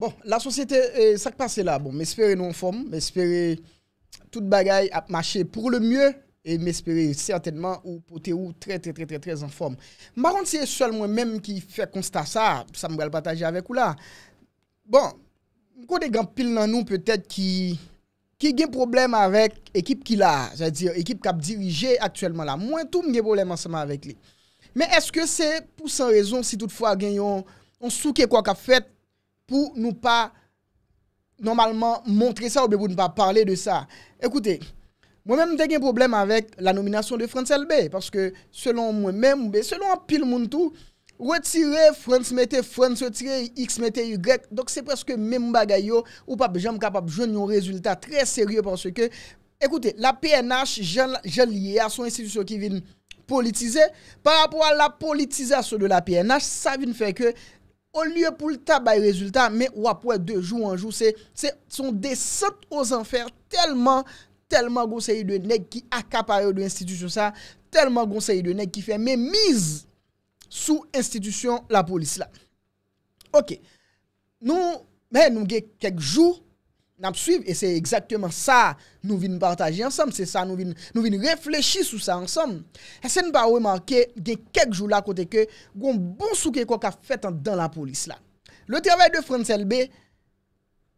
Bon, la sosyete euh, bon, non sakpase bon, la, bon, mespere nou en form, mespere tout bagay ap mache pou le mye, e mespere certainman ou pote ou tre tre tre tre en form. Marant se sol mwen menm ki fe konsta sa, sa mwen bataje avek ou la. Bon, mko de gampil nan nou peutet ki gen problem avek ekip ki la, zadezir, ekip kap dirije aktuelman la, mwen tou mwen gen problem ansama avek li. Men eske se pou san rezon si tout fwa genyon an souke kwa kap fwet, pou nou pa normalman montre sa ou be pou nou pa parle de sa. Ekouté, mwen mèm te gen problem avèk la nominasyon de France LB parce ke selon mwen mèm ou be selon pil moun tou, retire France mète, France retire X mète, Y, donc se preske mèm bagay yo ou pa be jèm kapab jèm yon rezultat trè sèrye parce ke ekouté, la PNH jèl liye a son institusyon ki vin politize par apwa la politizasyon de la PNH, sa vin fè ke On liye pou l tabay rezultat, men wapwe de jou anjou, se son de sat o zanfer, telman, telman gonsayi de neg ki akapay ou de institusyon sa, telman gonsayi de neg ki fe men miz sou institusyon la polis la. Ok, nou, men nouge kek jou, N ap suiv, e se ekzakteman sa nou vin partaje ansam, se sa nou vin reflechi sou sa ansam. E se nou pa oue manke, gen kek jou la kote ke, goun bon souke kwa ka fetan dan la polis la. Le tervay de Frans LB,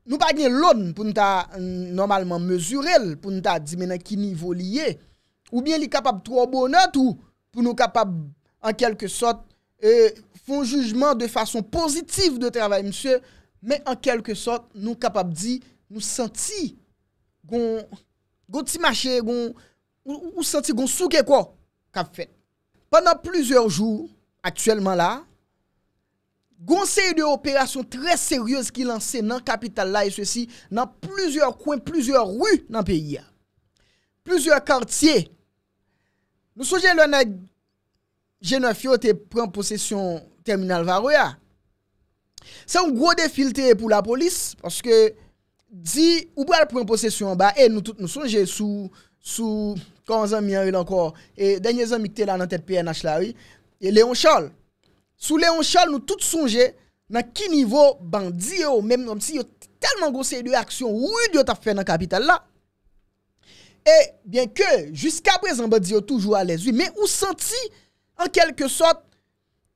nou pa gne lon pou nou ta normalman mesurel, pou nou ta di mena ki nivou liye, ou bien li kapap tro bonat ou pou nou kapap an kelke sot euh, fon jujman de fason pozitiv de tervay msye, men an kelke sot nou kapap di... Nou santi Gon ti mache Gon santi gon souke kwa Kap fet Pendan plusieurs jours Aktuellement la Gon se y de operasyon tre seryose Ki lanse nan kapital la Nan plusieurs kwen, plusieurs rue Nan peyi Plusieurs kartye Nou souje lona Genofio te pren posesyon Terminal Varo ya Sa ou gro defilte pou la polis Paske Di, ou bral pran posesyon ba, e nou tout nou sonje sou, sou, kon zan mi anri lankor, e denye zan mikte la nan tet PNH lawi, e Leon Chol. Sou Leon Chol nou tout sonje nan ki nivou ban diyo, menm nanm si yo telman gosey de aksyon wou yo taf fe nan kapital la. E, ben ke, jiska prezen ba diyo toujwa le zwi, men ou santi, an kelke sot,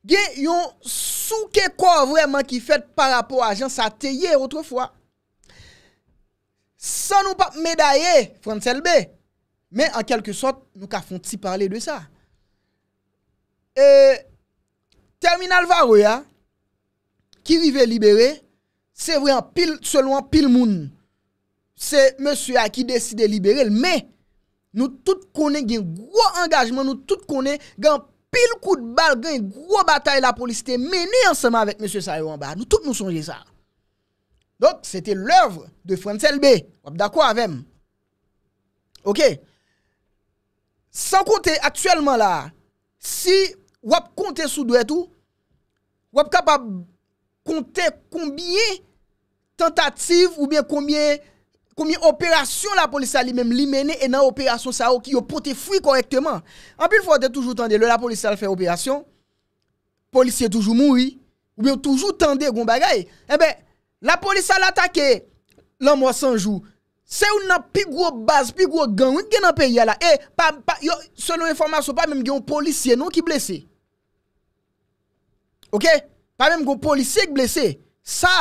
gen yon souke kwa vreman ki fet par rapport a jan sa teye outre fwa. San nou pa medaye Fransel B, men an kelke sot nou ka fon ti parle de sa. E, Terminal Varo ya, ki vive libere, se vwe an pil, selon pil moun. Se monsu a ki deside libere l, men nou tout konen gen gwo engajman, nou tout konen gen pil kou de bal, gen gwo batay la polisite, meni an seman vek monsu sa yon ba, nou tout nou sonje sa. Donc, c'était l'œuvre de Frenzel B. Wap d'akwa avèm. Ok. San konte, aktuellement la, si wap konte sou do etou, wap kapab konte konbiyé tentative ou bien konbiyé konbiyé opération la polisya li mèm li mène en nan opération sa ou ki yo pote fwi korektèman. Anpil fwa de toujou tende, le la polisya la fè opération, polisye toujou moui, ou bien toujou tende goun bagay, enbè, eh La polis a l'atake, l'an mwa sanjou. Se ou nan pigwo baz, pigwo gang, wik gen nan peyi a la? E, selon informasyon, pa mèm gen yon polisye nou ki blese. Ok? Pa mèm gen yon polisye ki blese. Sa,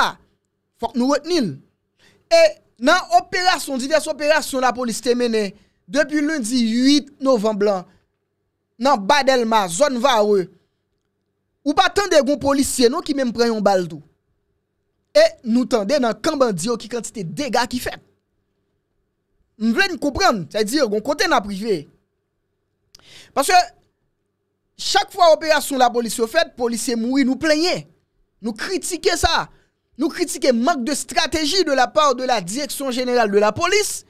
fok nou wetnin. E, nan operasyon, di des operasyon la polis temene, depi lundi 8 novemblan, nan Bad Elma, zon vare, ou pa tende gen yon polisye nou ki mèm preyon bal tou. E nou tende nan kamban diyo ki kantite dega ki fem. Nou vle nou komprende, sa diyo, goun kote nan prive. Parce que, chak fwa operasyon la polisyo fet, polisye moui nou plenye, nou kritike sa, nou kritike mank de strategi de la par de la direksyon general de la polis,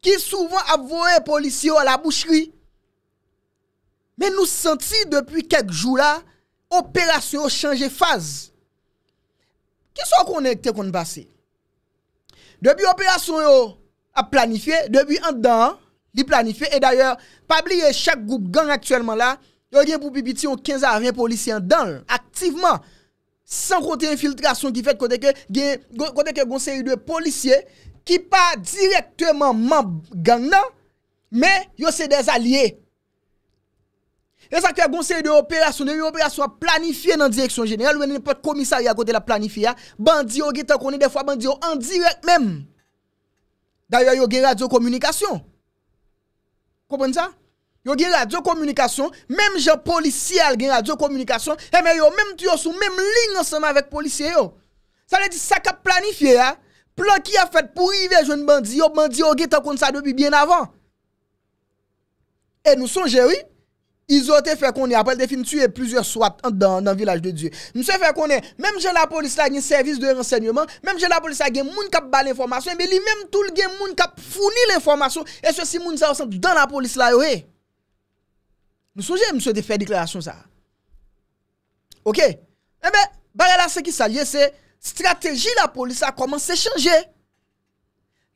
ki souvan avouen polisyo la bouchri. Men nou senti depi kek jou la, operasyon chanje faze. Ki sou konen te konvasi? Debi operasyon yo a planifiye, debi an dan li planifiye, e daye, pabli yo chak goup gang aktuelman la, yo gen pou bibiti yo 15 aryen polisyen dan, aktiveman, san konti infiltrasyon ki fet kote ke gonseri de polisyen, ki pa direktweman man gang nan, men yo se dez alye. E sa ki a gonseri de operasyon, de yon operasyon a planifiye nan direksyon jeneral, ou ene ne pot komisari a kote la planifiye a, bandi yo ge ta konen defwa bandi yo an direk menm. Daya yo ge radio komunikasyon. Kompon sa? Yo ge radio komunikasyon, menm jen polici al gen radio komunikasyon, e eh, men yo menm tu yo sou menm lin anseman vek polici yo. Sa le di sa ka planifiye a, plan ki a fet pou rive jen bandi yo, yo bandi yo ge ta konen sa dobi bien avan. E nou son jeri, Ils ont fait qu'on est, après ils tuer plusieurs SWAT dans, dans le village de Dieu. Monsieur fait qu'on est, même j'ai la police là, un service de renseignement, même j'ai la police là, il y a des qui ont l'information, mais lui-même tout le monde qui a fourni l'information, et ceci, monde ça dans la police là, yo, Nous songe monsieur, fait faire déclaration ça. Ok? Eh bien, bah là, c'est qui ça c'est stratégie la police a commencé à changer.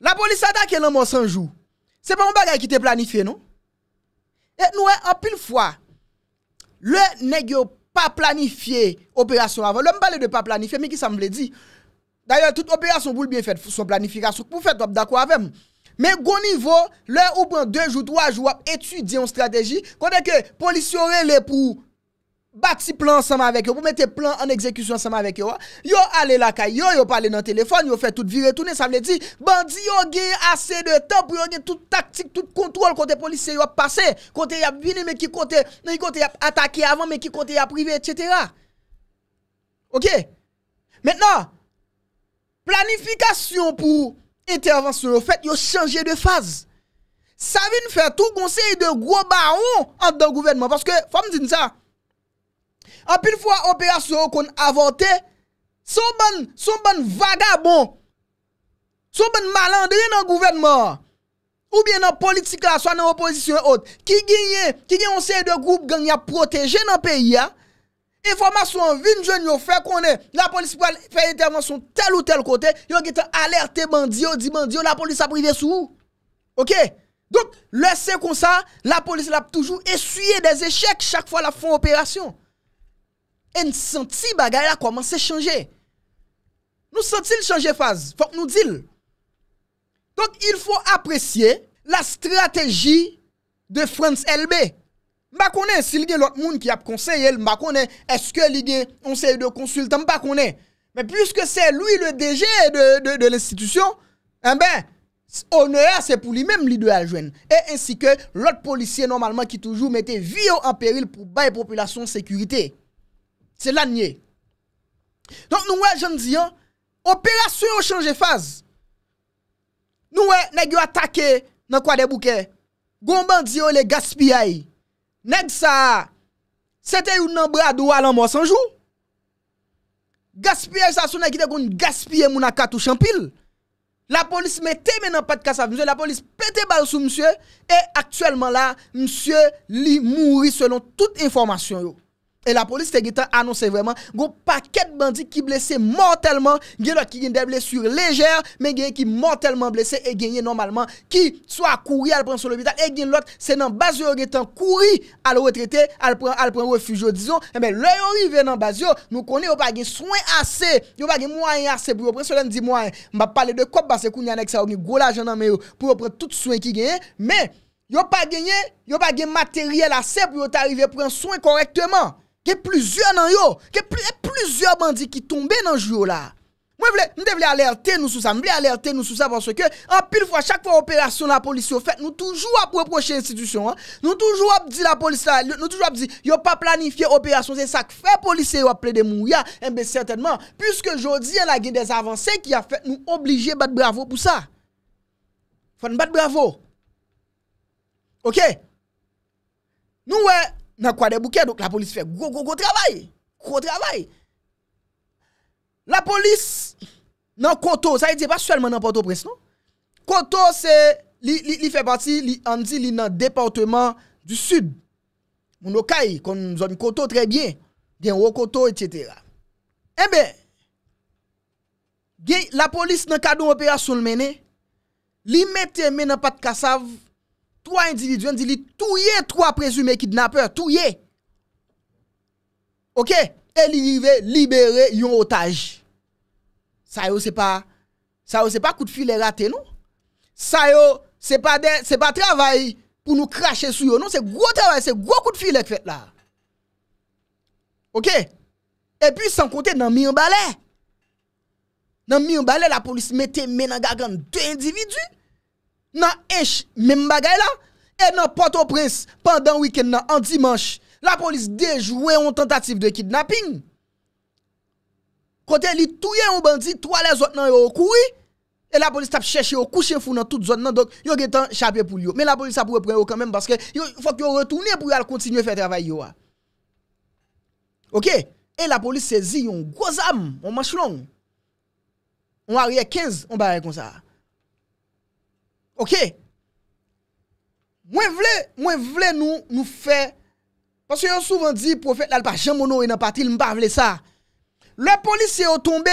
La police attaque l'homme sans jour. C'est pas un bagage qui était planifié, non? Et nou e apil fwa, le negyo pa planifiye operasyon avan. Le mbale de pa planifiye, mi ki sa mble di. Danyan, tout operasyon bou l'bien fèt son planifikasyon pou fèt ap d'akwa avèm. Me gouni vò, le oubwen de jout waj wap etudyon strategi, koneke polisyonre le pou... Bati plan ansame avek yo, pou mette plan an ekzekusyon ansame avek yo Yo ale laka, yo yo pale nan telefon, yo fe tout viretounen Sa mne di, bandi yo non, ge ase de tan pou yo ge tout taktik, tout kontrol kote polise yo ap pase Kote ya bini me ki kote, ne yi kote ya atake avan, me ki kote ya prive, etc Ok Metna Planifikasyon pou Intervensyon, yo fe yo chanje de faz Sa vin fe tou konsey de gro baron Ante dan gouvenman, paske fam din sa Anpil fwa operasyon kon avante, son bon vagabon, son bon malandri nan gouvenman, ou bien nan politik la, sa nan oposisyon an ot, ki gen yon sey de goup ganyan proteje nan peyi an, informasyon vin jen yo, fè konè la polisyon pou fè intervensyon tel ou tel kote, yon ki te alerte bandi yo, di bandi yo, la polisyon aprive sou ou. Ok? Donk, lese kon sa, la polisyon ap toujou esuyye de zè chèk chak fwa la fwa operasyon. E n senti bagay la koman se chanje. Nou sentil chanje faz. Fok nou dil. Donk il fò apresye la strategi de France LB. Mba konen, si li gen lot moun ki ap konsey el, mba konen, eske li gen konsey de konsultan, mba konen. Mba pwiske se lui le deje de l'institusyon, mba, oner se pou li menm li de aljwen. Eh e ansi ke lot polisye normalman ki toujou mette vyo an peril pou baye populasyon sekuritey. Se lanye. Donk nou we jen diyan, operasyon yo chanje faz. Nou we, neg yo atake, nan kwa de bouke, gomban diyo le gaspiai. Neg sa, sete yon nan brado alan mwos anjou. Gaspiai sa sou negite kon gaspiai moun akatou champil. La polis me teme nan pat kasa mwen se la polis pete bal sou msye e aktuelman la msye li mouri selon tout informasyon yo. E la polis te gitan anonsen vreman, go paket bandi ki blese mortelman, gen lòt ki gen de blesur lejèr, men gen ki mortelman blese e genye normalman, ki swa kouri al pren sou l'hobital, e gen lòt se nan bazyo gen tan kouri al retrete, al pren refujo dizon, e men lò yon vive nan bazyo, nou koni yo pa gen swen ase, yo pa gen mwany ase, pou yo pren swen di mwany, mba pale de kop basè kou nyanèk sa, ou ni go la jen nan men yo, pou yo pren tout swen ki genye, men yo pa genye, yo pa gen materiel ase, pou yo te arrive pren swen Ke plizye nan yo. Ke plizye bandi ki tombe nan jou yo la. Mwen vle, mwen devle alerte nou sou sa. Mwen vle alerte nou sou sa. Panswe ke, an pil fwa, chak fwa operasyon la polisyon. Fèt nou toujou ap wè proche institisyon. Nou toujou ap di la polisyon la. Nou toujou ap di, yo pa planifiye operasyon. Se sak fè polisyon yo ap plè de moun ya. Mwen eh bè certainman. Piske jodi, an la gè des avansè ki a fèt nou oblijye bat bravo pou sa. Fèt nou bat bravo. Ok? Nou wè... dans quoi des bouquets. Donc la police fait gros, gros, gros travail. Gros travail. La police, dans Koto, ça veut dire pas seulement dans Port-au-Prince, non? Koto, c'est, il fait partie, li, on dit, li dans département du Sud. Mon Okaï, qu'on zone Koto très bien. Gen Koto, etc. Eh ben la police dans le cadre le mener li mette men dans pas de cassave 3 individu, an di li touye 3 prezume kidnapper, touye. Ok, e li libe, libere yon otaj. Sa yo se pa, sa yo se pa kout fi le rate nou. Sa yo, se pa travay pou nou krashe sou yo nou, se gro travay, se gro kout fi le kvet la. Ok, e pi san konte nan mi yon bale. Nan mi yon bale la polis mette menangagan 2 individu. Nan enche men bagay la E nan porto prens Pendan wiken nan an dimans La polis dejwe yon tentatif de kidnapping Kote li touye yon bandi Tou alè zot nan yon kouy E la polis tap chèche yon kouchen foun nan tout zot nan Dok yon gen tan chaper pou yon Men la polis apou repren yon kanmen Fok yon retounen pou yon al kontinye fè travay yon ah. Ok E la polis sezi yon gozam Yon manch long Yon ariye 15 yon baray kon sa OK. Moi vle, voulais nous nous faire parce que souvent dit prophète là pas jamais e partie dans parti, il pas ça. Le policier est tombé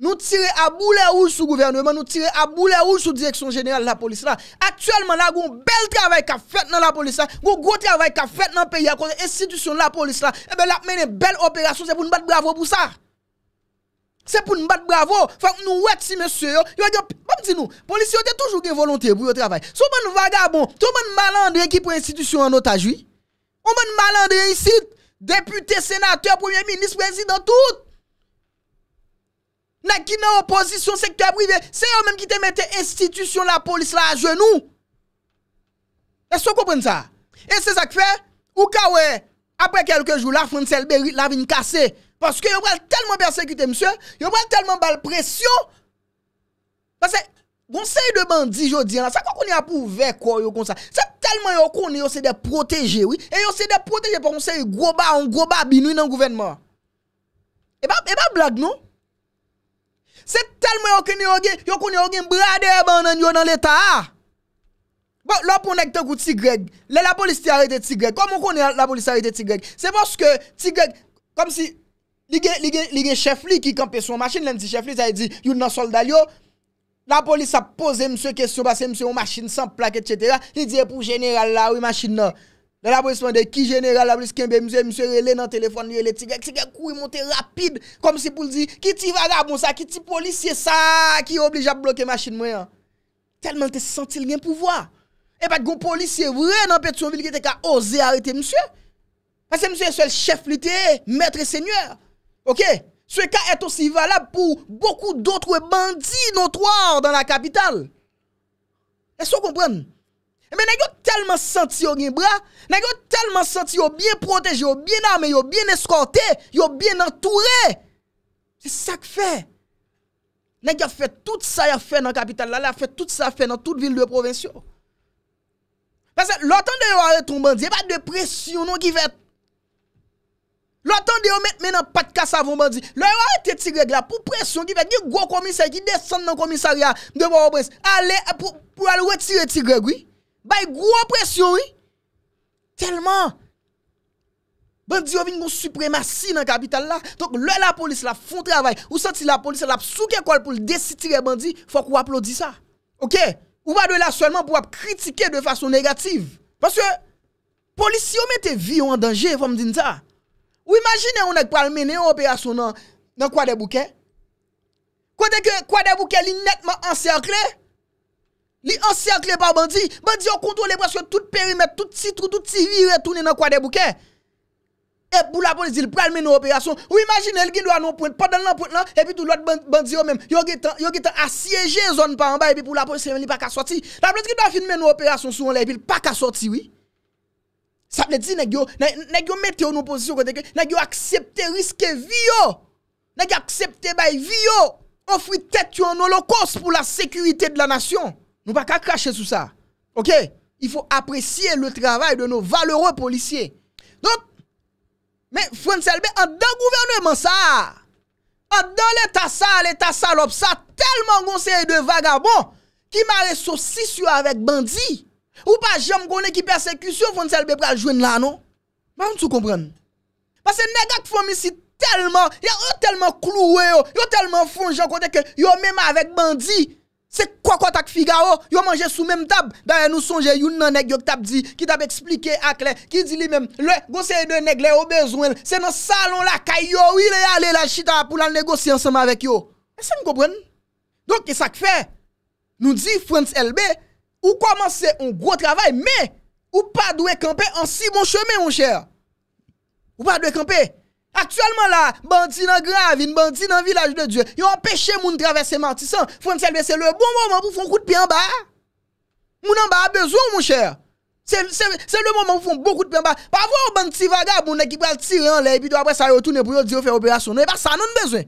nous tirer à boulet ou sur le gouvernement, nous tirer à boulet ou sur la direction générale de la police. Là. Actuellement, là, il y un bel travail qui a fait dans la police, là. un gros travail qui a fait dans le pays, à cause de l'institution de la police. Là. Et bien, là, mené une belle opération, c'est pour nous battre bravo pour ça. Se pou nou bat bravo, fèk nou wet si mè sè yo, yo agèp, mè mè di nou, polisi yo te toujou gen volontè pou yo travèk. Sou mè nou vagabon, sou mè nou malandre ekip ou institisyon anotajwi. Sou mè nou malandre isi, deputè, sénateur, premier-ministre, président tout. Nè ki nou oposisyon, sektè privè, sè yo mèm ki te mette institisyon la polis la genou. E sou kompène sa? E se sak fè, ou kawè, apre kelke jou, la fronte selbe, la vin kasey. Paske yo pral telman persekute, msye. Yo pral telman bal presyon. Paske, gonsen yon bandi jodi an, sa kon kon yon apou vek kor yon konsa. Se telman yon kon yon sede proteje, oui. E yon sede proteje pa konsen yon groba, yon groba binou yon gouvenman. E ba blag, nou? Se telman yon kon yon gen, yon kon yon gen brade yon bandan yon nan l'Etat. Ah. Bo, lò pou nek te kou tigreg. Le la polis te arete tigreg. Kon moun kon yon la polis arete tigreg. Se poske tigreg, kom si... Li gen chef li ki kampe son machin, lem ti chef li sa yi di, yon nan solda li yo, la polis sa pose mswe kesyon, ba se mswe yon machin san plak et cetera, li di, pou general la, wou yon machin nan. La la polis mande, ki general la, wou yon skenbe mswe, mswe rele nan telefone, rele ti gen, ki gen kou yon monte rapide, kom si pou l di, ki ti vagab monsa, ki ti polisye sa, ki oblija blokye machin mwen. Telman te senti l gen pouvoa. E bat goun polisye vre nan pet son vil, ki te ka oze arete mswe. Ok, sou e ka eto si valab pou boku dotre bandi notwar dan la kapital. E sou kompren? Emen, eh nan yo telman santi yo gen bra, nan yo telman santi yo bien protej, yo bien arme, yo bien eskante, yo bien entoure. Se sak fe. Nan yo fe tout sa ya fe nan kapital, nan yo fe tout sa ya fe nan tout vil de provensyon. Pase, lontan de yo an eton bandi, e pa depresyon nou ki vet. Lo tan de yo met men nan pat kas avon bandi, lo yo a ete tigreg la pou presyon ki vek, ki gwo komisari ki desan nan komisari a, mde wap wap presyon, pou al wetire tigreg wii, bay gwo presyon wii, telman, bandi yo vin moun supremasi nan kapital la, tonk lè la polis la fon travay, ou santi la polis la psouke kol pou l'desitire bandi, fok wap lodi sa, ou wap lodi la seulement pou wap kritike de fasyon negatif, paske polis si yo mette vi yo an danje, fom din ta, fom din ta, Ou imagine yon ek pralmene yon operasyon nan kwa de boukè? Kwa de kwa de boukè li netman anserkle? Li anserkle pa bandi? Bandi yo kontrol e pweske tout perimet, tout titrou, tout ti virè, tout ni nan kwa de boukè? E pou la polis di l pralmene yon operasyon. Ou imagine el gil do anon pwent, padan anon pwent lan, epi tou lot bandi yo menm, yo getan asyeje zon pa anba, epi pou la polis semen li pa ka soti. La polis ki do finmene yon operasyon souan la epi, li pa ka soti wii. Sa plè di, nèk yo mette yo nou posisyon kote, nèk yo aksepte riske vi yo. Nèk yo aksepte bayi vi yo. On fwi tet yon holokos pou la sekurite de la nasyon. Nou pa ka kache sou sa. Ok, yon apresye le travay de nou valeure policye. Don, mè Franselbe, an dan gouvernement sa, an dan lè ta sal, lè ta salop, sa telman gonsè de vagabon, ki mè resosisi yo avèk bandi, Ou pa jem konen ki persekusyon front LB pral jwen la, non? Ma an sou kompren? Mas se negak fomisi telman, ya o telman kluwe yo, ya o telman fonjankote ke yo menma avek bandi, se kwa kwa tak figa yo, yo manje sou menm tab, da yon nou sonje yon nan neg yo tab di, ki tab eksplike ak le, ki di li menm, le, gose yon neg le o bezwen, se nan salon la kay yo, wile yale la chita apou la negosi ansama avek yo. E se nou kompren? Donk, e sak fe? Nou di front LB, e, Ou kwaman se on gro travay, me, ou pa dwe kampe ansi bon cheme, moun chèr. Ou pa dwe kampe. Aktualman la, bandi nan gravin, bandi nan vilaj de Diyo, yon peche moun travese matisan, foun tse lbe se lè bon moun moun pou foun kout pi anba. Moun anba a bezon, moun chèr. Se lè moun moun pou foun bon kout pi anba. Pa vwa ou bandi ti vaga, moun ekipal tiran lè, pi do apre sa yotoune pou yot diyo fè operasyon. Non e pa sa nan nbezwen.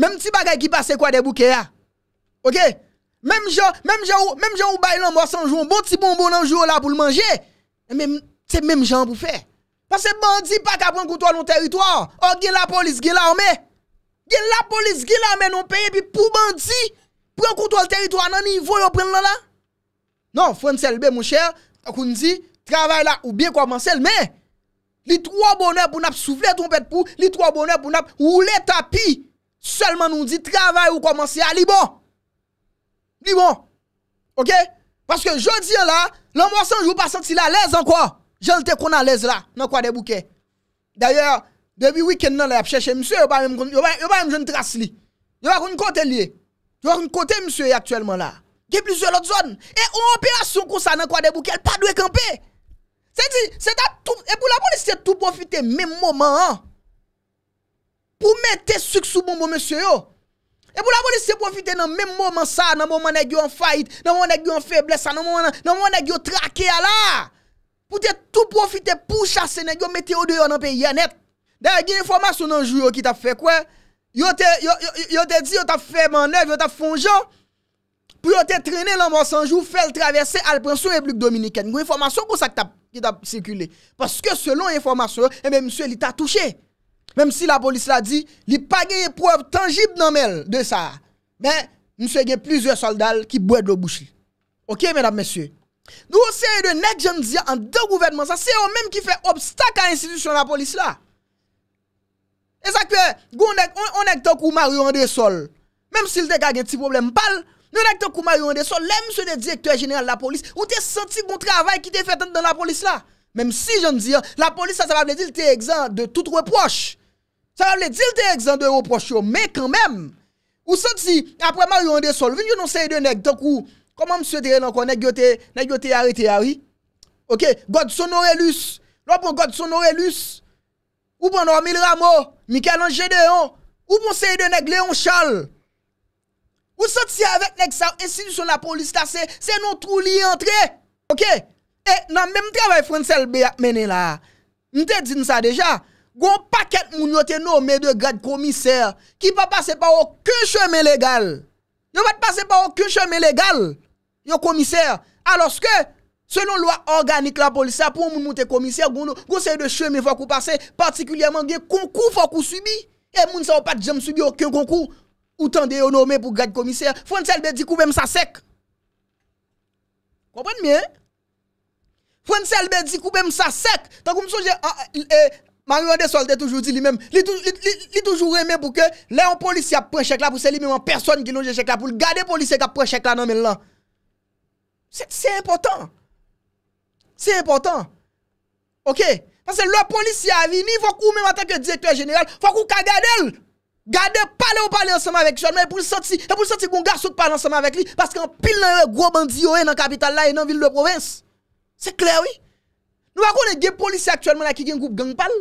Mem ti bagay ki pase kwa debu kè ya. Ok? Mem jan ou bay lan mwa san joun, bon ti bonbon nan joun oh, la pou l manje, sep menm jan pou fe. Pase bandi pa ka pren koutou alon teritouan, or gen la polis, gen la ame. Gen la polis, gen la ame non peye, pi pou bandi pren koutou al teritouan nan yivoy ou pren lala. Nan, fwenn selbe mwen chè, akoun di, travay la ou bien kouman selbe, men, li tro bonè pou nap soufle ton pet pou, li tro bonè pou nap ou le tapy, selman nou di travay ou kouman selbe li bon. Ni bon. Ok? Paske jodi la, l'an mwason jwou pa senti la lez an kwa? Jante kon a lez la, nan kwa de bouke. D'ayor, debi wiken nan la ap chèche, msye yo pa yon joun tras li. Yo pa yon kote li. Yo pa yon kote msye yon aktuelman la. Ge plis yo l'ot zon. E ou anpe la soukousa nan kwa de bouke, el pa dwek anpe. Se di, se ta tout, e pou la pou lise tout profite men mwoman an. Pou mette souk sou bon bon msye yo. E pou la boli se profite nan menm mouman sa nan mouman negyo an faid, nan mouman negyo an feblesa, nan mouman negyo trake ala. Pou te tou profite pou chase negyo meteode yo nan pe yanet. Dè yon informasyon nanjou yo ki ta fe kwen. Yo te di yo ta fe man ev, yo ta fonjon. Pou yo te trene nan mouman sanjou, fel travese alpensou e blik Dominiken. Yon informasyon kou sa ki ta sekule. Paske selon informasyon yo, eh ebe msye li ta touche. Même si la police l'a dit, il n'y a pas de preuve tangible dans de ça. Mais, nous il y a plusieurs soldats qui boivent de bouche. Ok, mesdames, messieurs. Nous, essayons de ne pas dire, en deux gouvernements, ça, c'est eux-mêmes qui font obstacle à l'institution de la police là. Et ça que, on est tant qu'on Mario André Sol. Même s'il te a un petit problème, pas. Nous sommes tant qu'on Mario André Sol, même monsieur le directeur général de la police, on te senti bon travail qui t'est fait dans la police là. Même si, je dis, la police, ça, ça va dire, t'es exempt de toute reproche. Sa va vle dilte ek zan de reprosyo, me kanmem. Ou sot si, apreman yon de sol, vin yon nou sey de nek, tok ou, koman mswe te ren an kon, nek yote, nek yote yare te yari. Ok, Godson Orelus, lopo Godson Orelus, ou bon Ormil Ramo, Mikalan Gedeon, ou bon sey de nek Leon Charles. Ou sot si avek nek sa, esil sou na polis ta se, se nou trou li entre, ok. E nan menm travay fwen sel menen la, mte din sa deja, Gon paket moun yo te nomè de gad komiser Ki pa pase pa okun chèmè legal Yo pat pase pa okun chèmè legal Yo komiser Aloske Se non lwa organik la polisa Poun moun moun te komiser Gon se yo de chèmè fòk ou pase Partikulyèman gen koukou fòk ou subi E moun se yo pat jèm subi okun koukou Ou tan de yo nomè pou gad komiser Fon selbe di koubèm sa sek Kwa pon mè? Fon selbe di koubèm sa sek Takou moun souje E ah, e eh, e eh, Mariwande solde toujou di li mèm, li toujou remè pou ke lè yon polisi ap prechèk la pou se li mèm an person ki non jè chèk la pou lè. Gade polisi ap prechèk la nan men lan. Se te se importan. Se importan. Ok? Pase lò polisi avini, fòk ou mèm an tanke direktor general, fòk ou kagade lè. Gade pale ou pale anseman vek chon, mèm e pou soti, e pou soti kon gare souk pale anseman vek li, paske an pil nan yon gro bandi yoè nan kapital la e nan vil de provins. Se kler wè. Nou akone gè polisi akchèlman la ki gen goup gang pale.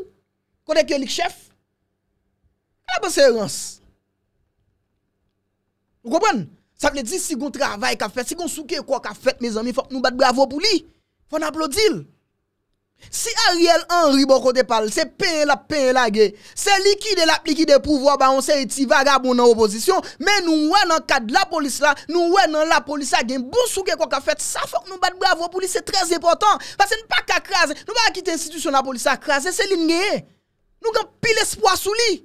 Kote ke lik chèf? A la baserans. Ou kopwen? Sa vle di si goun travay ka fet, si goun souke kwa ka fet, mes ami, fok nou bat bravo pou li. Fon aplodil. Si Ariel Henry bon kote pal, se pe la pe la ge, se likide la plikide pou vwa ba onse eti vaga bon nan oposisyon, men nou wè nan kad la polis la, nou wè nan la polis a gen, boun souke kwa ka fet, sa fok nou bat bravo pou li, se trez epotan. Pase nou pa kakrase, nou pa akite institisyon la polis akrase, se lin geye. Nou gen pil espwa sou li.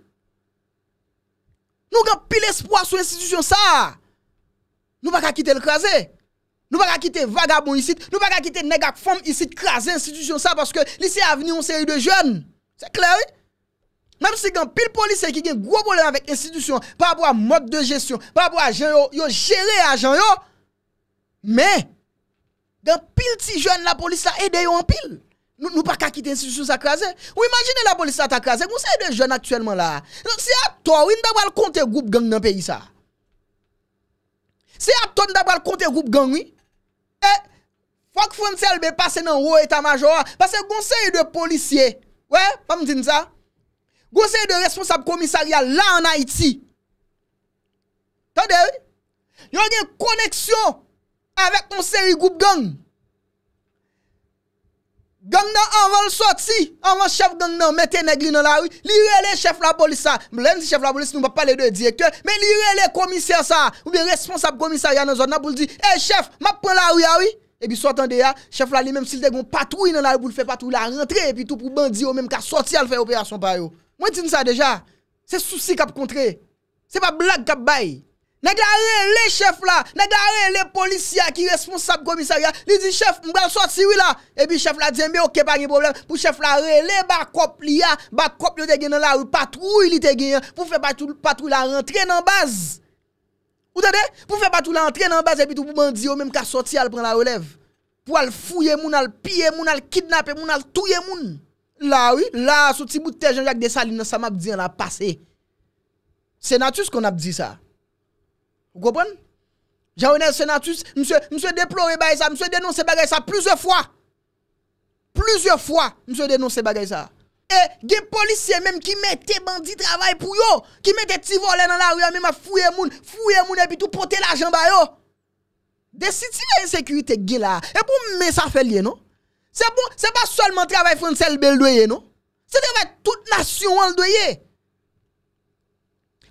Nou gen pil espwa sou institisyon sa. Nou pa ka kite l kaze. Nou pa ka kite vagabon isit. Nou pa ka kite negak fom isit kaze institisyon sa. Paske lisi aveni on se yi de joun. Se kleri. Man si gen pil polis se ki gen gro bolen avèk institisyon. Pa apwa mod de gestyon. Pa apwa jen yo jere a jen yo. Men. Gen pil ti joun la polis la ede yo an pil. Nou pa kakite institusyon sa kaze. Ou imagine la polis sa ta kaze. Gonseri de jen aktuelman la. Non, se ato, ou in dabal konte group gang nan peyi sa. Se ato, ou in dabal konte group gang, oui. E, fwa k fwantel be pase nan ro etan majoa. Pase gonseri de polisye. Ou e, pa mtine sa. Gonseri de responsable komisaria la an Haiti. Tande, oui. Yon gen koneksyon avek gonseri group gang. Gonseri. Gang nan anvan l soti, anvan chef gang nan mette negri nan la ou, li rele chef la boli sa, mwen rem si chef la boli si nou pa pale de direktor, men li rele komiser sa, mwen bi responsab komiser ya nan zot nan pou l di, e chef, ma pren la ou ya ah ou, e bi sotan de ya, chef la li menm si l de gon patoui nan la ou pou l fe patoui la rentre, e pi tou pou bandi yo menm ka soti al fe operasyon pa yo. Mwen tin sa deja, se souci kap kontre, se pa blag kap bay. Nèk la re lè chef la, nèk la re lè polisya ki responsab komisaryan, li di chef mbèl sot siwi la, ebi chef la djenbe ok pa gen problem, pou chef la re lè bakop li ya, bakop li te genan la ou patrou li te genan, pou fè patrou la rentren an baz. Ote de? Pou fè patrou la rentren an baz ebi tou pou mandi yo mèm ka sot si al pren la relev. Pou al fouye moun, al piye moun, al kidnapye moun, al touye moun. La ou, la sou ti bout te jen jak de saline sa mab diyan la pase. Se nan tou skon ap di sa? Gwopon? Janwene senatus, mse deplore ba e sa, mse denonse bagay sa, plusye fwa. Plusye fwa, mse denonse bagay sa. E gen polisye menm ki mette bandi travay pou yo. Ki mette ti vole nan la riyan menm a fouye moun, fouye moun e pi tou pote la janba yo. De siti gen sekurite gen la. E pou mme sa felye, non? Se pa solman travay fwant selbe l doye, non? Se te vet tout nasyon an l doye.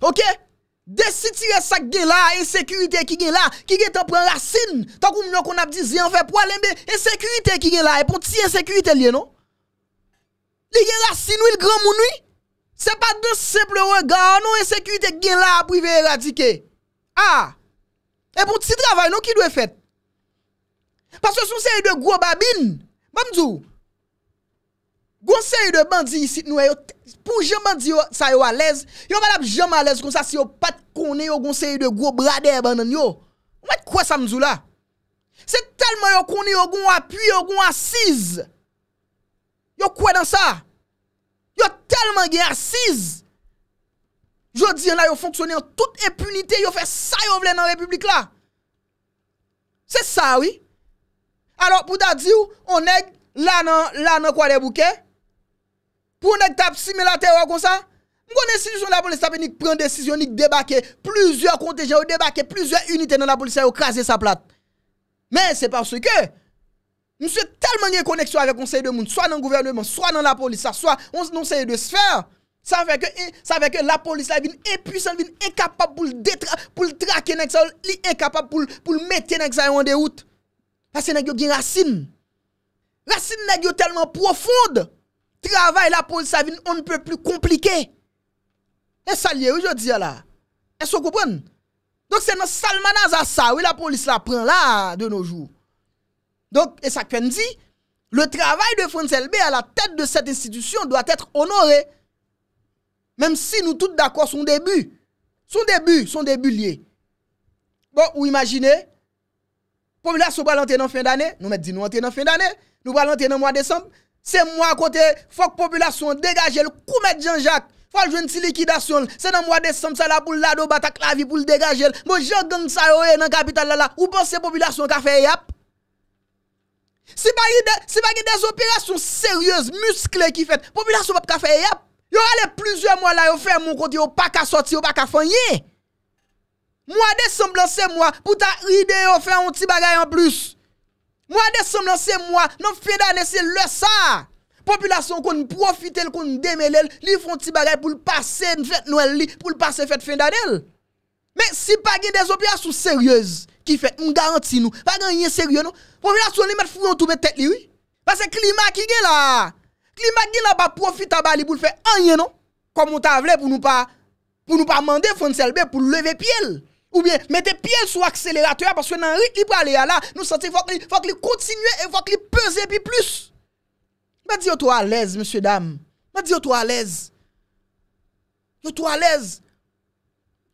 Ok? Ok? Desi ti yon sak gen la, yon e sekurite ki gen la, ki gen te pren rassin, tan kou moun yo kon ap dizi, an fe pou alenbe, yon e sekurite ki gen la, e pou ti yon sekurite liye, non? Li gen rassin ou yon gran moun ou? Se pa de seple regan, an nou yon e sekurite ki gen la pou yon eradike? Ah! E pou ti travay, non ki do e fet? Pase sou se yon de gro babin, ba mzou? Gon se yu de bandi yi sit nou e yo, pou jen bandi yo sa yo alez, yo wad ap jen alez kon sa si yo pat konen yo gon se yu de go brade e banan yo. Mwen kwa sa mzou la? Se telman yo konen yo gon apuy, yo gon asiz. Yo kwe dan sa? Yo telman gen asiz. Jodi yon la yo fonksyonen yo tout impunite, yo fe sa yo vle nan republik la. Se sa wii? Alors pou ta di ou, on neg la nan kwa de boukeh, pou an ek tap similaterwa kon sa, mkw an insisyon la polis sa pe nik pren desisyon, nik debake, pluzye kontegen ou debake, pluzye unitè nan la polis a yo krasi sa plat. Men se paswè ke, msè telman yon koneksyon avè konsey de moun, swa nan gouvernement, swa nan la polis sa, swa onseye non de sfer, sa fè ke la polis la vin epusan vin, e kapap pou l detra, pou l trake nèk sa ou, li e kapap pou l metè nèk sa yo an de wout. Asè nèk yo gen rasin. Rasin nèk yo telman profond! Travail la police, ça on ne peut plus compliquer. Et ça lié aujourd'hui là. Est-ce que vous comprenez Donc c'est dans à ça, oui la police la prend là de nos jours. Donc et ça qu'on dit le travail de France LB à la tête de cette institution doit être honoré. Même si nous tous d'accord son début. Son début, son début lié. Bon, vous imaginez, population va l'entrer en fin d'année, nous mettons nous entrer en fin d'année, nous va l'entrer en mois de décembre, Se mwa kote fok populasyon degaje l, koumè diyan jak, fòl jwen ti likidasyon l, se nan mwa desem sa la pou l lado batak la vi pou l degaje l, mwen jodan sa yo e nan kapital la la, ou pan bon se populasyon ka fe yap? Si pa ki des operasyon seryèz, muskle ki fèt, populasyon pap ka fe yap? Yo ale plizye mwa la yo fè mwen kote yo pa ka soti, yo pa ka fanyè? Mwa desem lan se mwa pou ta ide yo fè an ti bagay an plus. Mwa desem nan se mwa, nan fè danè se lè sa. Popilasyon kon profite lè, kon demè lè lè, li fon ti bagay pou l'passe fèt noèl lè, pou l'passe fèt fè danè lè. Men, si pa gen desopiyasou seryèz ki fèt, m garanti nou, pa gen yè seryèz nou, popilasyon li met fwou yon toube tèt lè wè. Basè klimak y gen la, klimak gen la pa profite a bali pou l'fèt anye nou, komon ta vle pou nou pa, pou nou pa mande fon selbe pou lève piè lè. Ou bien, mette piye sou akseleratoura, paske nan rik li pou ale ya la, nou sante fok li, fok li kontinue, fok li peze pi plus. Mwen di yo tou alèz, mswe dam. Mwen di yo tou alèz. Non, non, yo tou alèz.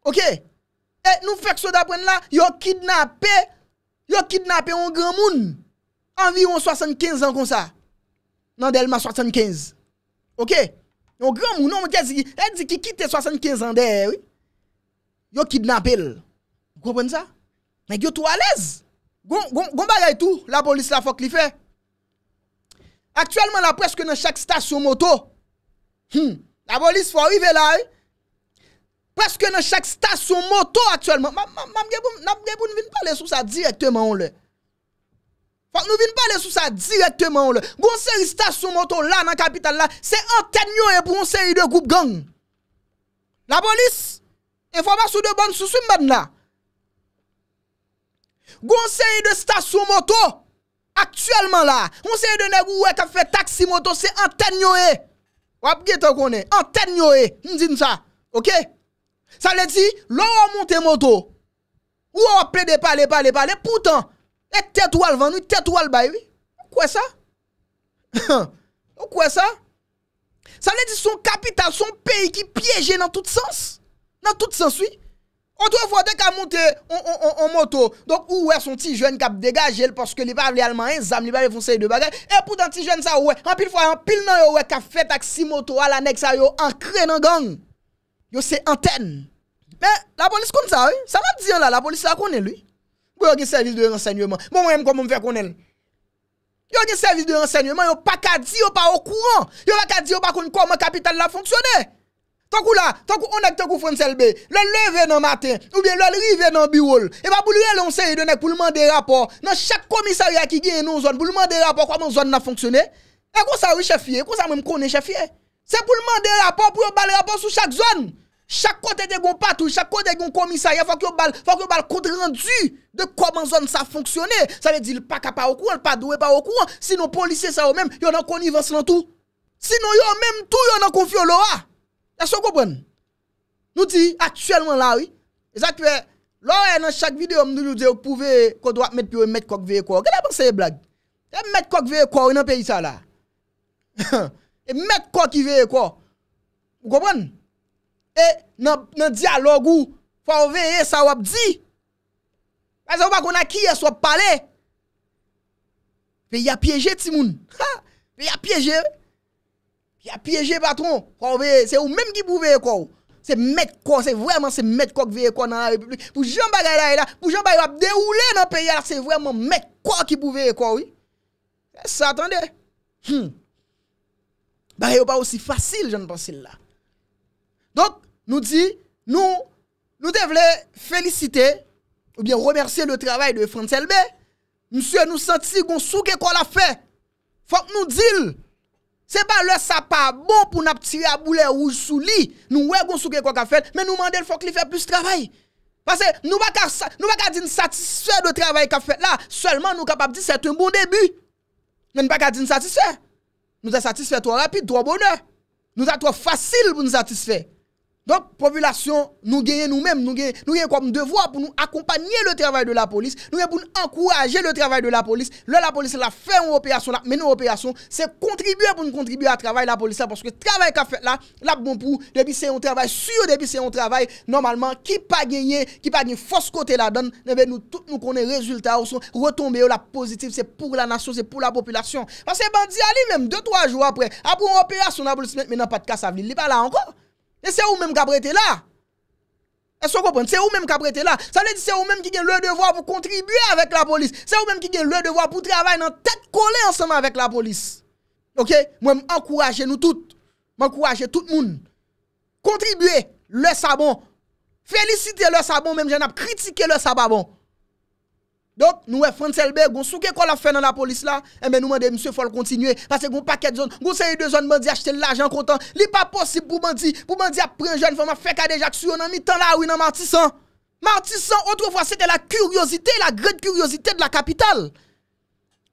Ok? E, nou fèk sou da pren la, yo kidnapè, yo kidnapè yon gran moun, anviron 75 an kon sa. Nan del ma 75. Ok? Yon gran moun, yon mwen di ki kite 75 an de, yo kidnapè lè. Gwo bon za? Men gyo tou alèz. Gon bagay tou, la polis la fòk li fè. Aktuellement la preske nan chèk stasyon moto. La polis fòk rive la e. Preske nan chèk stasyon moto aktuellement. Ma mge pou nou vin pa le sou sa direktèman lè. Fòk nou vin pa le sou sa direktèman lè. Gon seri stasyon moto la nan kapital la, se antenyo e pou gon seri de goup gang. La polis, e fòk ba sou de bon sou sou mben la. Gounseye de stasyon moto Aktuellement la Gounseye de negou wèk a fè taksi moto Se anten nyoè e. Wap gè tan konè Anten nyoè Ndine e. sa Ok Sa lè di Lò wè monte moto Wè wè ple de pale pale pale Poutan E tet wè al van ou Tet wè al bay Ou kwen sa Ou kwen sa Sa lè di son kapital Son peyi ki pyeje nan tout sens Nan tout sens wè On touye fote k a monte on moto, donk ou wè son ti jwen k ap degaje el, porske li pa avlè alman en zam, li pa avlè fon sey de bagay, epou dan ti jwen sa wè, anpil fwa, anpil nan yo wè, k a fè taksi moto al anek sa yo, ankre nan gang. Yo se anten. Mè, la polis kon sa wè, sa mè diyan la, la polis la konen lè. Yo yon gen servis de rensegnwèman, mè mwen mè kon mè mwen fè konen. Yo gen servis de rensegnwèman, bon, yo pa ka di, yo pa okouran, yo pa ka di, yo pa kon kon mè kapital la fonks Tant qu'on là, tant qu'on est tant France le lever dans le matin ou bien le lever dans le bureau. Et pas bah, pour lui on sait de pour demander rapport dans chaque commissariat qui gagne une zone pour demander rapport comment zone a fonctionné. Et comme ça oui chef comme ça même un chef C'est pour demander rapport pour balle rapport sur chaque zone. Chaque côté de gon patou, chaque côté de gon commissariat, faut que bal, faut que bal compte rendu de comment zone ça fonctionné. Ça veut dire pas capable au courant, pas doué pas au courant, sinon policiers ça eux même, ils ont en connivence dans tout. Sinon, yon même tout yon en konfyo E so gopon, nou di, aktuelman la wè, e zakwe, lò wè nan chak video mnou nou di wè pou vè kou do ap met pi wè met kok vè e kou. Gè la pou seye blag? E met kok vè e kou, wè nan pe yi sa la. E met kok i vè e kou. Ou gopon? E nan diyalog ou, fò wè e sa wap di. A zè wè bak wè nan ki e so wap pale. E, vè ya pyeje ti moun. Ha, vè ya pyeje wè. Ya pyeje patron, kwa ou beye, se ou menm ki pou veye kwa ou. Se met kwa, se vwèman se met kwa ki veye kwa nan republik. Pou jen bagay la e la, pou jen bagay wap de oule nan peye la, se vwèman met kwa ki pou veye kwa ou. E sa, atende. Hmm. Ba yon pa ou si fasil, jen pan sil la. Donk, nou di, nou, nou devle felicite ou bien remersye le travay de Frantzelbe. Mse nou senti goun sou ke kwa la fe. Fak nou dil. Se pa lè sa pa bon pou nap tire a bou lè ou sou li, nou wè goun sou kè kwa ka fèl, men nou mandè l fòk li fè plus travay. Pase nou baka din satisfe de travay ka fèl la, seulement nou kapap di sete un bon debi. Men baka din satisfe, nou zè satisfe to rapi, to bonè, nou zè to fasil pou nou satisfe. Nop, populasyon nou genye nou menm, nou genye kwa m devwa pou nou akompanye le travay de la polis, nou genye pou nou ankouraje le travay de la polis, lè la polis la fè yon opéasyon la, men yon opéasyon, se kontribuè pou nou kontribuè a travay la polis la, porske travay ka fè la, la bon pou, debi se yon travay, suyo debi se yon travay, normalman ki pa genye, ki pa genye fos kote la don, nebe nou tout nou konen rezultat ou son retombe yo la pozitif, se pou la nasyon, se pou la populasyon. Pase bandi a li menm, de to a jou apre, apou yon opéasyon la polis menm, menan pat ka sa vli, li pa la Et c'est vous-même qui prêté là. Est-ce que vous comprenez C'est vous-même qui prêté là. Ça veut dire c'est vous-même qui avez le devoir pour contribuer avec la police. C'est vous-même qui avez le devoir pour travailler dans tête collée ensemble avec la police. OK Moi, encouragez nous toutes. M'encourager tout le monde. Contribuer le sabon. Félicitez le sabon, même j'en ai critiqué le sabon. Donk nou e fwant selbe, goun souke kwa la fe nan la polis la, e eh men nou mande msye fol kontinye, pase goun paket zon, goun se yi de zon mandi achete l'ajan kontan, li pa posib pou mandi, pou mandi apren jen, fwa ma fe kade jaksuyon nan mi tan la ou nan martisan. Martisan, otefwa, se te la kuryosite, la gre de kuryosite de la kapital.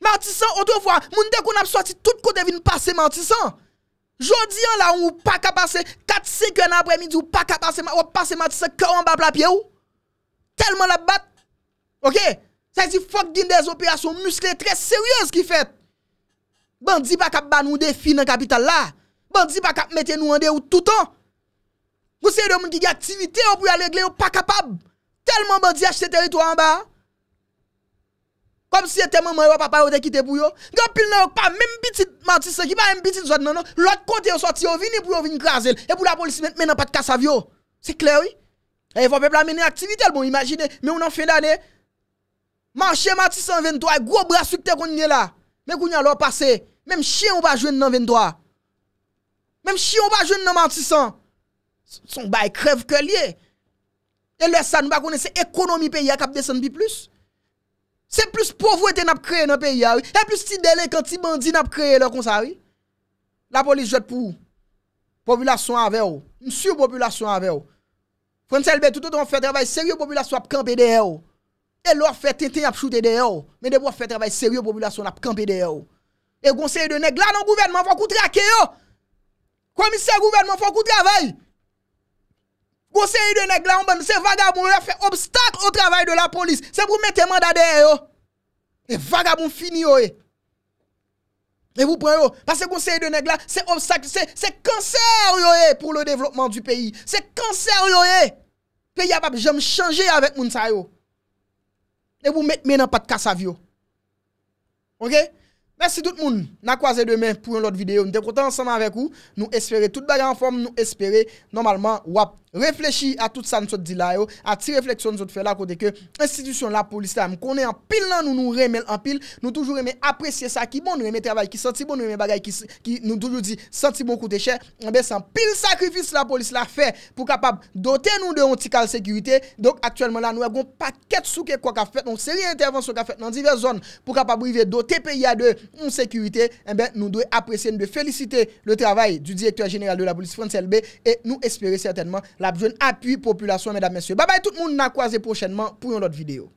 Martisan, otefwa, moun dekoun apsoati tout kote vin pase martisan. Jodi an la, ou pa ka pase, kat seken apre midi ou pa ka pase, ou pase martisan, kwa an ba plapye ou? Telman la bat, ok? Sè si fok ginde z opyasyon muskle trè sèryoz ki fèt. Bandi pa kap ban nou de fi nan kapital la. Bandi pa kap mette nou an de ou toutan. Gw se yon de moun ki di aktivite ou pou yon regle ou pa kapab. Telman bandi achte teritou an ba. Kom si yon teman mwen yon papay ou te kite pou yon. Gw pil nan yon pa mèm biti mantise ki pa mèm biti nou zot nan nan. Lòk konti ou soti ou vini pou yon vini krasel. E pou la polisi men nan pat kas avyo. Se kler wè. E yon fò pe plan meni aktivitel. Bon imagine men yon nan fè danè. Manche mati san ven to, e gro brasil te kon nye la. Men kon nye alor pase, men m chi yon pa jwen nan ven to. Men m chi yon pa jwen nan mati san. Son bay krev ke liye. E lè sa nou pa konnese ekonomi pe ya kap desen bi plus. Se plus povwete nan pe kreye nan pe ya. Se plus ti dele kanti bandi nan pe kreye lò kon sa. La polis jote pou. Populasyon avè ou. M si ou populasyon avè ou. Fwantse lbe toutou nan fè travay seri ou populasyon ap kampè deè ou. E lor fe ten ten ap choute deye yo. Men debo fe travay seryo populasyon ap kampe deye yo. E gonseri de neg la nan gouvenman fwa koutrake yo. Komise gouvenman fwa koutravay. Gonseri de neg la an ban se vagabon yo fe obstak o travay de la polis. Se pou mette mandadeye yo. E vagabon fini yo e. E vou pre yo. Pase gonseri de neg la se obstak. Se kanser yo e pou le devlopman du peyi. Se kanser yo e. Peyi ap ap jom chanje avek moun sa yo. Ne pou met men nan pat kas avyo. Ok? Mersi tout moun. Na kwaze demen pou yon lot videyo. Nite kontan ansan anvek ou. Nou espere tout bagan anform. Nou espere normalman wap. reflechi a tout sa nou sot di la yo, a ti refleksyon nou sot fe la kote ke institisyon la polis la, mkone an pil nan nou nou remel an pil, nou toujou reme apresye sa ki bon nou reme travay, ki santi bon nou reme bagay, ki nou toujou di santi bon koute chè, mbe san pil sakrifis la polis la fe pou kapab doten nou de antikal sekurite, donk aktuelman la nou ap e gon paket souke kwa ka fet, non seri intervensyon ka fet nan diver zon, pou kapab brive doten pe ya de mou sekurite, mbe nou dwe apresye, nou dwe felisite le travay du direktor general de la polis Fransel B, et nou esp La bjoun api populasyon, mèdame, mèsyon. Babay, tout moun nan kwaze pochenman pou yon lot videyo.